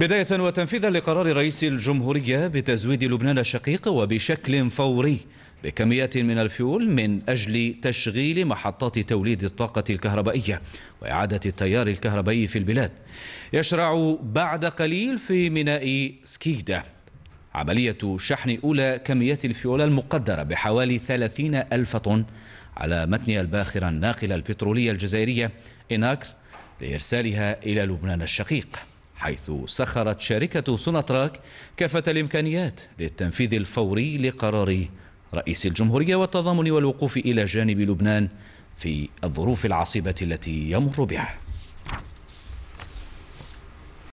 بداية وتنفيذا لقرار رئيس الجمهورية بتزويد لبنان الشقيق وبشكل فوري بكميات من الفيول من أجل تشغيل محطات توليد الطاقة الكهربائية وإعادة التيار الكهربائي في البلاد يشرع بعد قليل في ميناء سكيدا عملية شحن أولى كميات الفيول المقدرة بحوالي 30 ألف طن على متن الباخرة الناقلة البترولية الجزائرية إناكر لإرسالها إلى لبنان الشقيق حيث سخرت شركة سوناتراك كافة الإمكانيات للتنفيذ الفوري لقرار رئيس الجمهورية والتضامن والوقوف إلى جانب لبنان في الظروف العصيبة التي يمر بها